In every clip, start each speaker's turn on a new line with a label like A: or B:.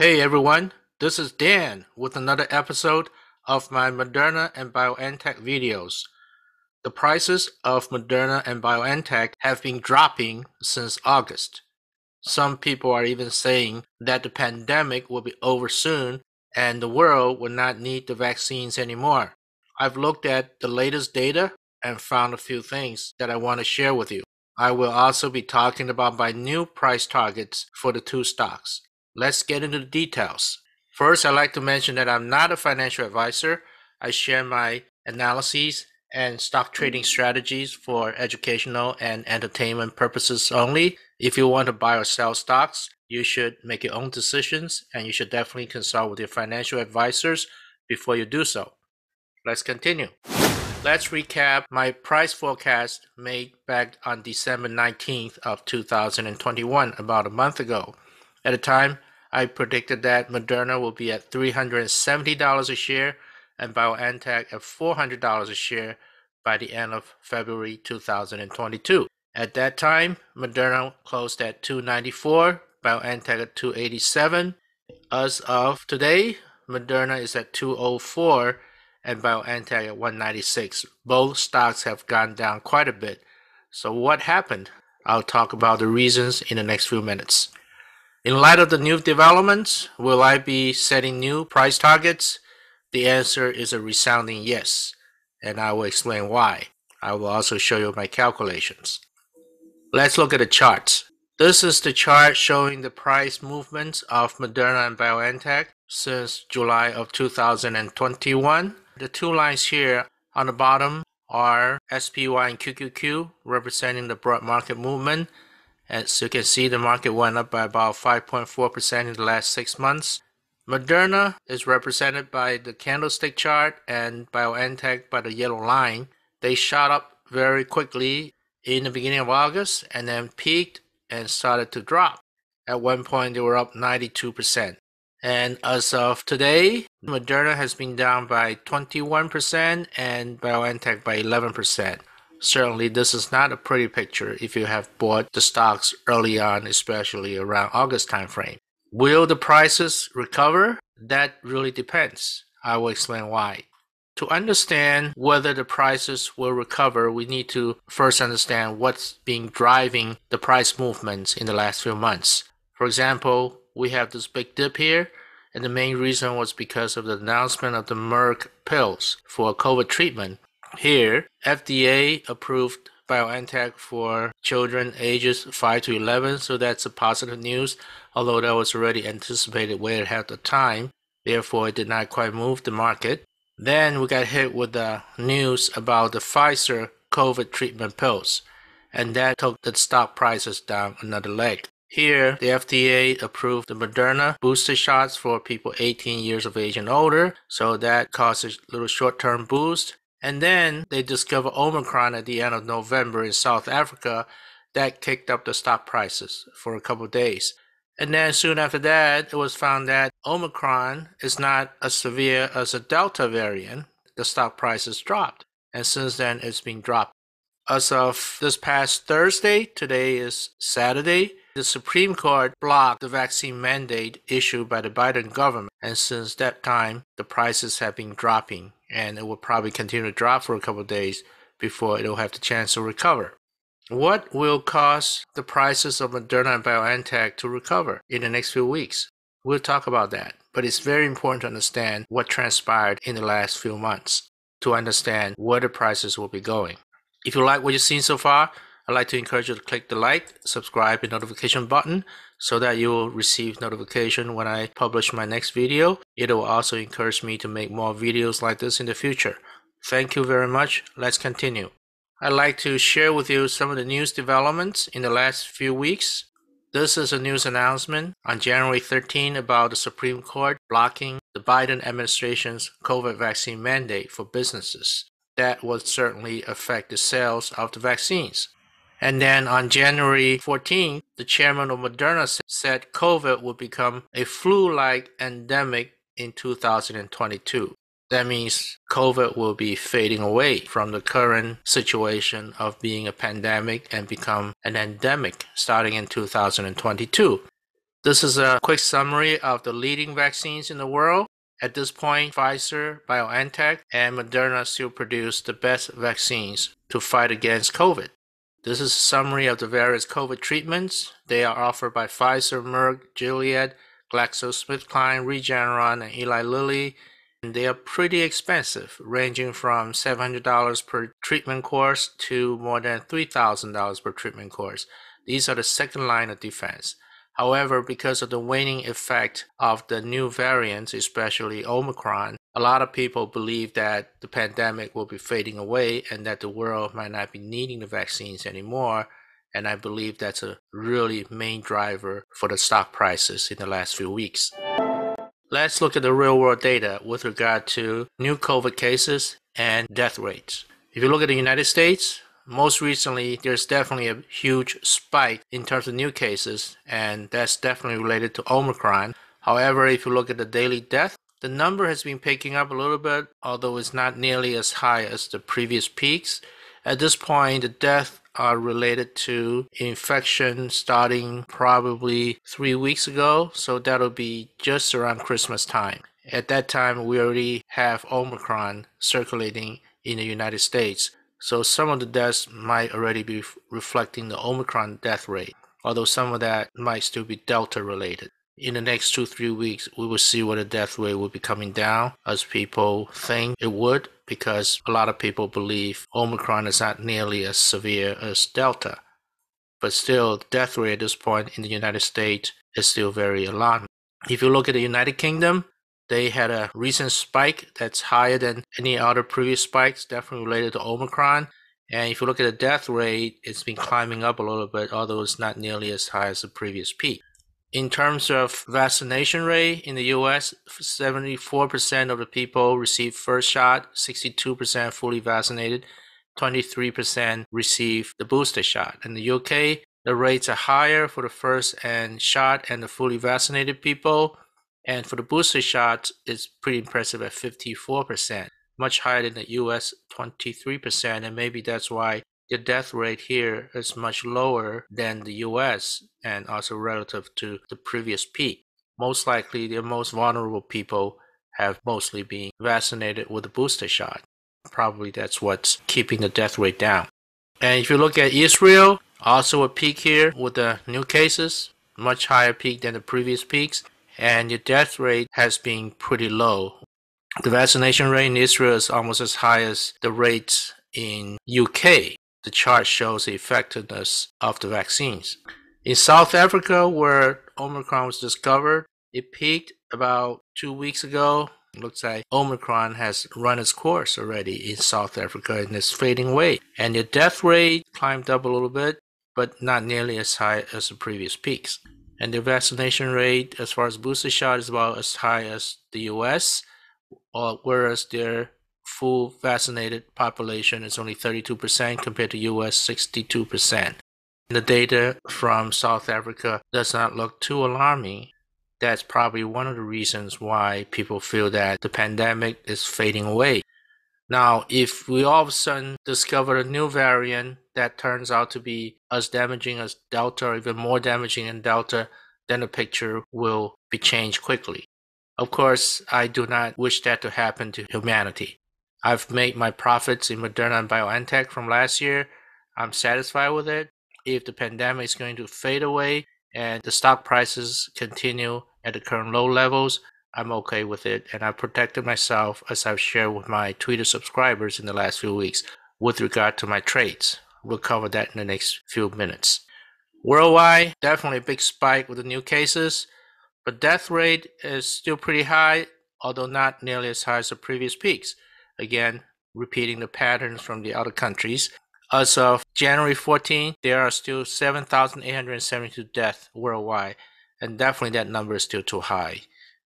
A: Hey everyone, this is Dan with another episode of my Moderna and BioNTech videos. The prices of Moderna and BioNTech have been dropping since August. Some people are even saying that the pandemic will be over soon and the world will not need the vaccines anymore. I've looked at the latest data and found a few things that I want to share with you. I will also be talking about my new price targets for the two stocks. Let's get into the details. First, I'd like to mention that I'm not a financial advisor. I share my analyses and stock trading strategies for educational and entertainment purposes only. If you want to buy or sell stocks, you should make your own decisions and you should definitely consult with your financial advisors before you do so. Let's continue. Let's recap my price forecast made back on December 19th of 2021 about a month ago. At the time, I predicted that Moderna will be at $370 a share and BioNTech at $400 a share by the end of February 2022. At that time, Moderna closed at 294, BioNTech at 287. As of today, Moderna is at 204 and BioNTech at 196. Both stocks have gone down quite a bit. So what happened? I'll talk about the reasons in the next few minutes. In light of the new developments, will I be setting new price targets? The answer is a resounding yes, and I will explain why. I will also show you my calculations. Let's look at the charts. This is the chart showing the price movements of Moderna and BioNTech since July of 2021. The two lines here on the bottom are SPY and QQQ, representing the broad market movement, as you can see, the market went up by about 5.4% in the last six months. Moderna is represented by the candlestick chart and BioNTech by the yellow line. They shot up very quickly in the beginning of August and then peaked and started to drop. At one point, they were up 92%. And as of today, Moderna has been down by 21% and BioNTech by 11%. Certainly, this is not a pretty picture if you have bought the stocks early on, especially around August timeframe. Will the prices recover? That really depends. I will explain why. To understand whether the prices will recover, we need to first understand what's been driving the price movements in the last few months. For example, we have this big dip here, and the main reason was because of the announcement of the Merck pills for COVID treatment here, FDA approved BioNTech for children ages 5 to 11, so that's a positive news, although that was already anticipated way ahead of time. Therefore, it did not quite move the market. Then we got hit with the news about the Pfizer COVID treatment pills, and that took the stock prices down another leg. Here, the FDA approved the Moderna booster shots for people 18 years of age and older, so that caused a little short term boost. And then they discover Omicron at the end of November in South Africa. That kicked up the stock prices for a couple days. And then soon after that, it was found that Omicron is not as severe as a Delta variant. The stock prices dropped. And since then, it's been dropped. As of this past Thursday, today is Saturday, the Supreme Court blocked the vaccine mandate issued by the Biden government. And since that time, the prices have been dropping, and it will probably continue to drop for a couple of days before it will have the chance to recover. What will cause the prices of Moderna and BioNTech to recover in the next few weeks? We'll talk about that, but it's very important to understand what transpired in the last few months to understand where the prices will be going. If you like what you've seen so far, I'd like to encourage you to click the like, subscribe, and notification button so that you will receive notification when I publish my next video. It will also encourage me to make more videos like this in the future. Thank you very much. Let's continue. I'd like to share with you some of the news developments in the last few weeks. This is a news announcement on January 13 about the Supreme Court blocking the Biden administration's COVID vaccine mandate for businesses. That would certainly affect the sales of the vaccines. And then on January 14, the chairman of Moderna said COVID would become a flu like endemic in 2022. That means COVID will be fading away from the current situation of being a pandemic and become an endemic starting in 2022. This is a quick summary of the leading vaccines in the world. At this point, Pfizer, BioNTech, and Moderna still produce the best vaccines to fight against COVID. This is a summary of the various COVID treatments. They are offered by Pfizer, Merck, Gilead, GlaxoSmithKline, Regeneron, and Eli Lilly. And they are pretty expensive, ranging from $700 per treatment course to more than $3,000 per treatment course. These are the second line of defense. However, because of the waning effect of the new variants, especially Omicron, a lot of people believe that the pandemic will be fading away and that the world might not be needing the vaccines anymore. And I believe that's a really main driver for the stock prices in the last few weeks. Let's look at the real world data with regard to new COVID cases and death rates. If you look at the United States, most recently, there's definitely a huge spike in terms of new cases, and that's definitely related to Omicron. However, if you look at the daily death, the number has been picking up a little bit, although it's not nearly as high as the previous peaks. At this point, the deaths are related to infection starting probably three weeks ago, so that'll be just around Christmas time. At that time, we already have Omicron circulating in the United States. So some of the deaths might already be reflecting the Omicron death rate, although some of that might still be Delta related. In the next two, three weeks, we will see whether death rate will be coming down as people think it would, because a lot of people believe Omicron is not nearly as severe as Delta. But still, death rate at this point in the United States is still very alarming. If you look at the United Kingdom, they had a recent spike that's higher than any other previous spikes, definitely related to Omicron. And if you look at the death rate, it's been climbing up a little bit, although it's not nearly as high as the previous peak. In terms of vaccination rate in the US, 74% of the people received first shot, 62% fully vaccinated, 23% received the booster shot. In the UK, the rates are higher for the first and shot and the fully vaccinated people, and for the booster shot, it's pretty impressive at 54%, much higher than the US 23%. And maybe that's why the death rate here is much lower than the US and also relative to the previous peak. Most likely, the most vulnerable people have mostly been vaccinated with the booster shot. Probably that's what's keeping the death rate down. And if you look at Israel, also a peak here with the new cases, much higher peak than the previous peaks and the death rate has been pretty low. The vaccination rate in Israel is almost as high as the rates in UK. The chart shows the effectiveness of the vaccines. In South Africa, where Omicron was discovered, it peaked about two weeks ago. It looks like Omicron has run its course already in South Africa and it's fading away. And the death rate climbed up a little bit, but not nearly as high as the previous peaks and the vaccination rate as far as booster shot is about as high as the US, uh, whereas their full vaccinated population is only 32% compared to US 62%. The data from South Africa does not look too alarming. That's probably one of the reasons why people feel that the pandemic is fading away. Now, if we all of a sudden discover a new variant that turns out to be as damaging as Delta, or even more damaging than Delta, then the picture will be changed quickly. Of course, I do not wish that to happen to humanity. I've made my profits in Moderna and BioNTech from last year. I'm satisfied with it. If the pandemic is going to fade away and the stock prices continue at the current low levels, I'm okay with it. And I protected myself, as I've shared with my Twitter subscribers in the last few weeks, with regard to my trades. We'll cover that in the next few minutes. Worldwide, definitely a big spike with the new cases, but death rate is still pretty high, although not nearly as high as the previous peaks. Again, repeating the patterns from the other countries. As of January 14, there are still 7,872 deaths worldwide, and definitely that number is still too high.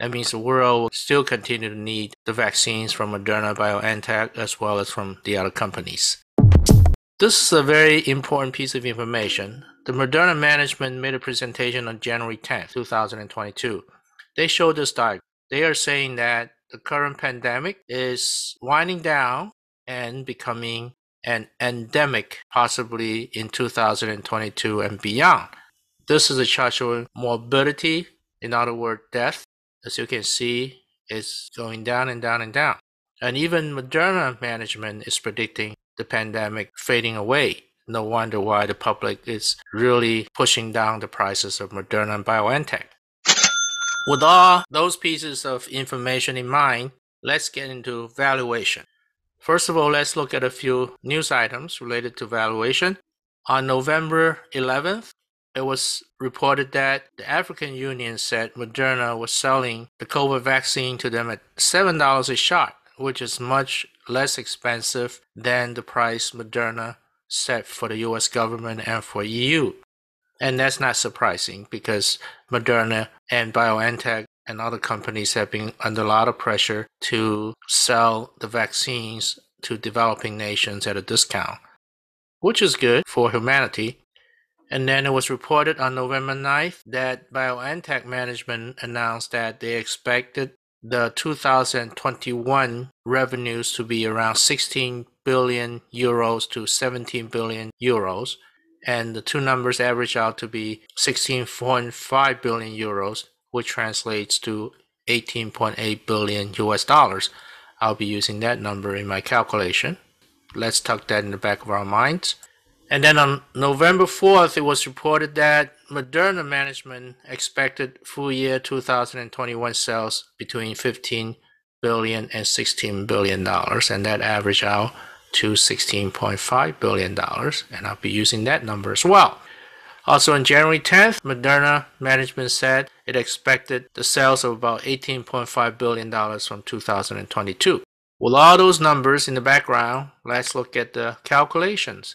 A: That means the world will still continue to need the vaccines from Moderna, BioNTech, as well as from the other companies. This is a very important piece of information. The Moderna management made a presentation on January 10, 2022. They showed this diagram. They are saying that the current pandemic is winding down and becoming an endemic, possibly in 2022 and beyond. This is a chart showing morbidity, in other words, death. As you can see, it's going down and down and down. And even Moderna management is predicting the pandemic fading away. No wonder why the public is really pushing down the prices of Moderna and BioNTech. With all those pieces of information in mind, let's get into valuation. First of all, let's look at a few news items related to valuation. On November 11th, it was reported that the African Union said Moderna was selling the COVID vaccine to them at $7 a shot, which is much less expensive than the price Moderna set for the US government and for EU. And that's not surprising because Moderna and BioNTech and other companies have been under a lot of pressure to sell the vaccines to developing nations at a discount, which is good for humanity. And then it was reported on November 9th that BioNTech management announced that they expected the 2021 revenues to be around 16 billion euros to 17 billion euros, and the two numbers average out to be 16.5 billion euros, which translates to 18.8 billion US dollars. I'll be using that number in my calculation. Let's tuck that in the back of our minds. And then on November 4th, it was reported that Moderna management expected full year 2021 sales between 15 billion and 16 billion dollars, and that averaged out to 16.5 billion dollars, and I'll be using that number as well. Also on January 10th, Moderna management said it expected the sales of about 18.5 billion dollars from 2022. With all those numbers in the background, let's look at the calculations.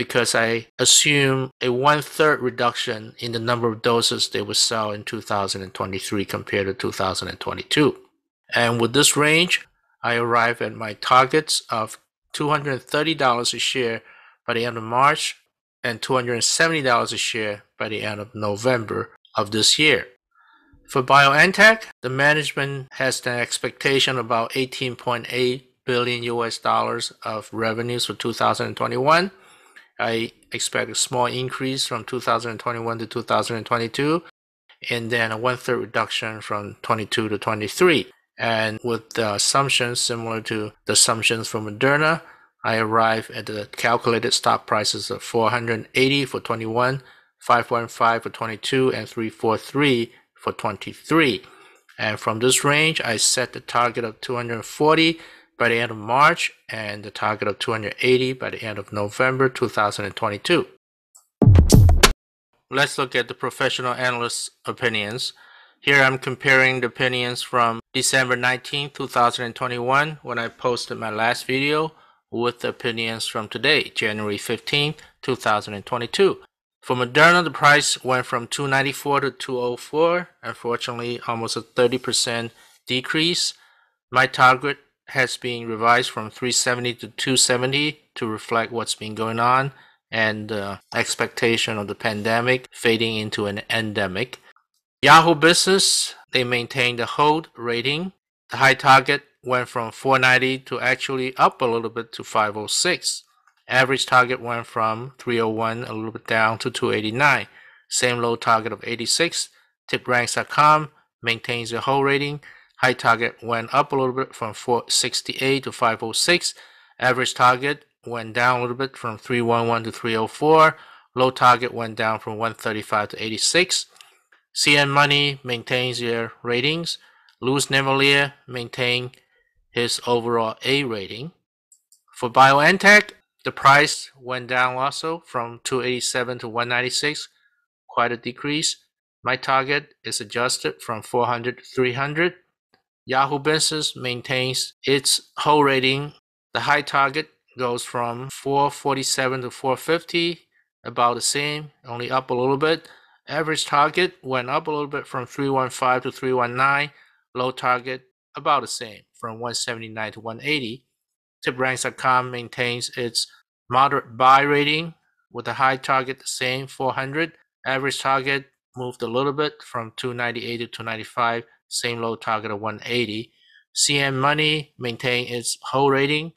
A: because I assume a one third reduction in the number of doses they would sell in 2023 compared to 2022. And with this range, I arrive at my targets of $230 a share by the end of March and $270 a share by the end of November of this year. For BioNTech, the management has an expectation about 18.8 billion US dollars of revenues for 2021 I expect a small increase from 2021 to 2022, and then a one third reduction from 22 to 23. And with the assumptions similar to the assumptions for Moderna, I arrive at the calculated stock prices of 480 for 21, 515 for 22, and 343 for 23. And from this range, I set the target of 240 by the end of March and the target of 280 by the end of November 2022. Let's look at the professional analysts' opinions. Here I'm comparing the opinions from December 19, 2021, when I posted my last video, with the opinions from today, January 15, 2022. For Moderna, the price went from 294 to 204, unfortunately, almost a 30% decrease. My target has been revised from 370 to 270 to reflect what's been going on and the expectation of the pandemic fading into an endemic. Yahoo Business, they maintained the hold rating. The high target went from 490 to actually up a little bit to 506. Average target went from 301 a little bit down to 289. Same low target of 86. Tipranks.com maintains the hold rating. High target went up a little bit from 468 to 506. Average target went down a little bit from 311 to 304. Low target went down from 135 to 86. CN Money maintains their ratings. Louis Nemelier maintained his overall A rating. For BioNTech, the price went down also from 287 to 196, quite a decrease. My target is adjusted from 400 to 300. Yahoo Business maintains its whole rating. The high target goes from 447 to 450, about the same, only up a little bit. Average target went up a little bit from 315 to 319. Low target about the same, from 179 to 180. TipRanks.com maintains its moderate buy rating with the high target the same 400. Average target moved a little bit from 298 to 295 same low target of 180. CM Money maintained its whole rating.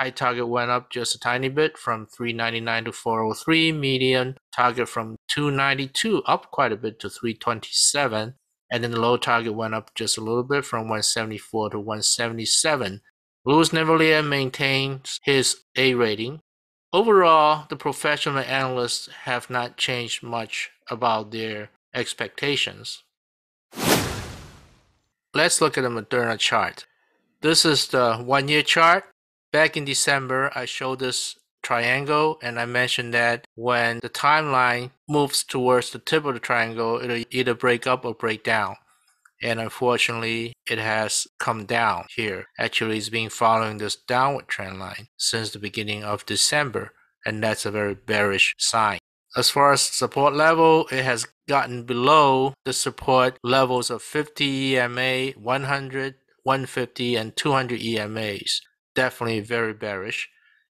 A: High target went up just a tiny bit from 399 to 403. Median target from 292 up quite a bit to 327. And then the low target went up just a little bit from 174 to 177. Louis Nevalier maintains his A rating. Overall, the professional analysts have not changed much about their expectations. Let's look at the Moderna chart. This is the one year chart. Back in December, I showed this triangle and I mentioned that when the timeline moves towards the tip of the triangle, it'll either break up or break down. And unfortunately, it has come down here. Actually, it's been following this downward trend line since the beginning of December, and that's a very bearish sign. As far as support level, it has gotten below the support levels of 50 EMA, 100, 150, and 200 EMAs. Definitely very bearish.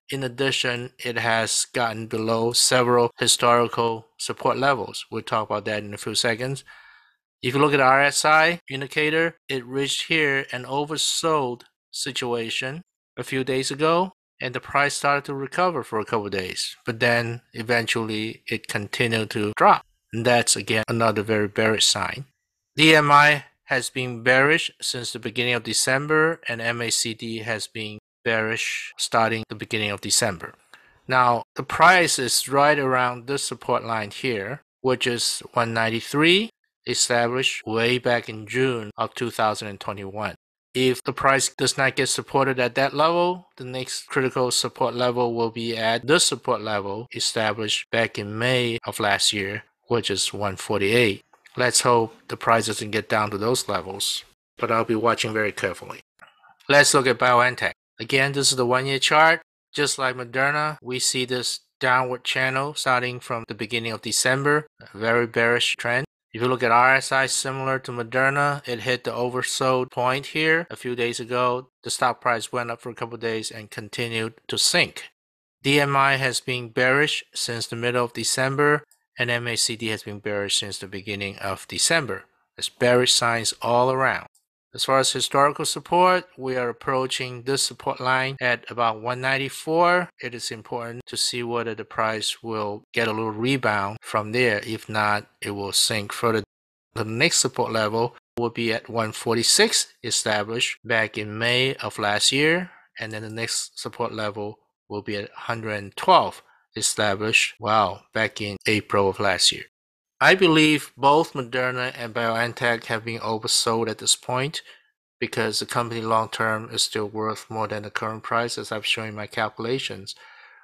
A: In addition, it has gotten below several historical support levels. We'll talk about that in a few seconds. If you look at RSI indicator, it reached here an oversold situation a few days ago and the price started to recover for a couple days, but then eventually it continued to drop. And that's again another very bearish sign. DMI has been bearish since the beginning of December, and MACD has been bearish starting the beginning of December. Now, the price is right around this support line here, which is 193, established way back in June of 2021. If the price does not get supported at that level, the next critical support level will be at the support level established back in May of last year, which is 148. Let's hope the price doesn't get down to those levels, but I'll be watching very carefully. Let's look at BioNTech. Again, this is the one year chart. Just like Moderna, we see this downward channel starting from the beginning of December, a very bearish trend. If you look at RSI similar to Moderna, it hit the oversold point here a few days ago. The stock price went up for a couple days and continued to sink. DMI has been bearish since the middle of December, and MACD has been bearish since the beginning of December. There's bearish signs all around. As far as historical support, we are approaching this support line at about 194. It is important to see whether the price will get a little rebound from there. If not, it will sink further. The next support level will be at 146, established back in May of last year. And then the next support level will be at 112, established, wow, back in April of last year. I believe both Moderna and BioNTech have been oversold at this point because the company long term is still worth more than the current price, as I've shown in my calculations.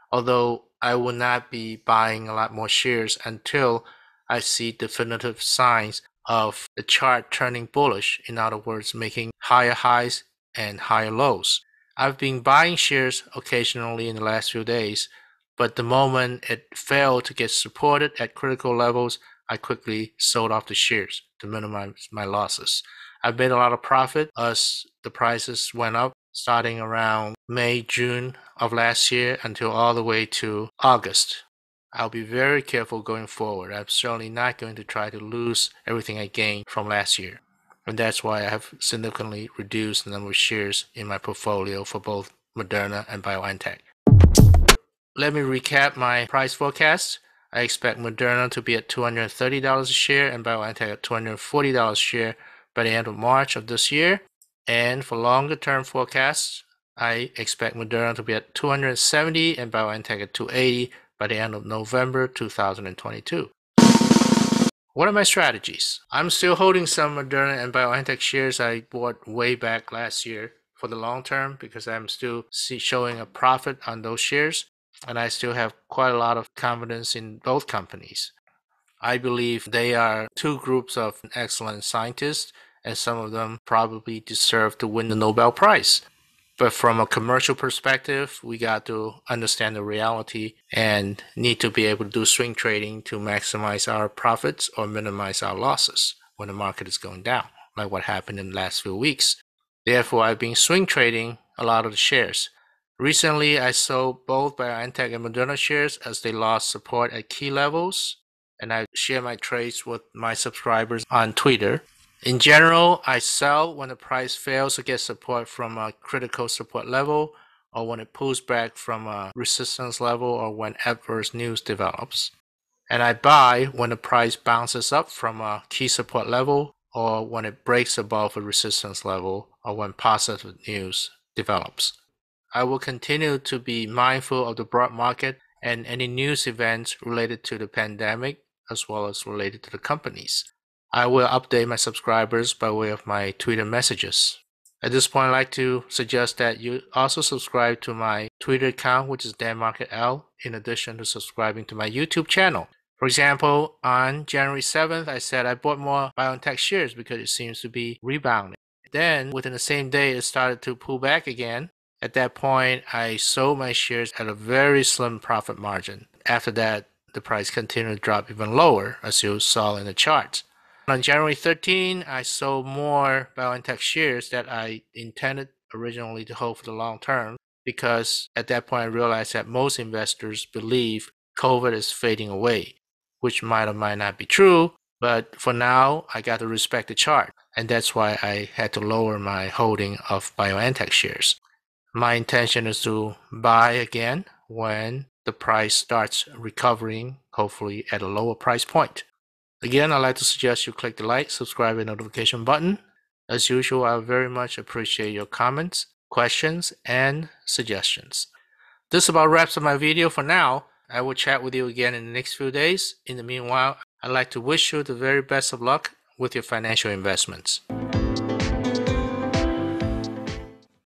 A: Although I will not be buying a lot more shares until I see definitive signs of the chart turning bullish, in other words, making higher highs and higher lows. I've been buying shares occasionally in the last few days, but the moment it failed to get supported at critical levels, I quickly sold off the shares to minimize my losses. I've made a lot of profit as the prices went up starting around May, June of last year until all the way to August. I'll be very careful going forward. I'm certainly not going to try to lose everything I gained from last year. And that's why I have significantly reduced the number of shares in my portfolio for both Moderna and BioNTech. Let me recap my price forecast. I expect Moderna to be at $230 a share and BioNTech at $240 a share by the end of March of this year. And for longer term forecasts, I expect Moderna to be at 270 dollars and BioNTech at 280 dollars by the end of November 2022. What are my strategies? I'm still holding some Moderna and BioNTech shares I bought way back last year for the long term because I'm still showing a profit on those shares. And I still have quite a lot of confidence in both companies. I believe they are two groups of excellent scientists, and some of them probably deserve to win the Nobel Prize. But from a commercial perspective, we got to understand the reality and need to be able to do swing trading to maximize our profits or minimize our losses when the market is going down, like what happened in the last few weeks. Therefore, I've been swing trading a lot of the shares. Recently, I sold both BioNTech and Moderna shares as they lost support at key levels, and I share my trades with my subscribers on Twitter. In general, I sell when the price fails to get support from a critical support level or when it pulls back from a resistance level or when adverse news develops. And I buy when the price bounces up from a key support level or when it breaks above a resistance level or when positive news develops. I will continue to be mindful of the broad market and any news events related to the pandemic as well as related to the companies. I will update my subscribers by way of my Twitter messages. At this point, I'd like to suggest that you also subscribe to my Twitter account, which is DanMarketL, in addition to subscribing to my YouTube channel. For example, on January 7th, I said I bought more BioNTech shares because it seems to be rebounding. Then, within the same day, it started to pull back again. At that point, I sold my shares at a very slim profit margin. After that, the price continued to drop even lower, as you saw in the charts. On January 13, I sold more BioNTech shares that I intended originally to hold for the long term because at that point I realized that most investors believe COVID is fading away, which might or might not be true. But for now, I got to respect the chart. And that's why I had to lower my holding of BioNTech shares. My intention is to buy again when the price starts recovering, hopefully at a lower price point. Again, I'd like to suggest you click the like, subscribe, and notification button. As usual, I very much appreciate your comments, questions, and suggestions. This about wraps up my video for now. I will chat with you again in the next few days. In the meanwhile, I'd like to wish you the very best of luck with your financial investments.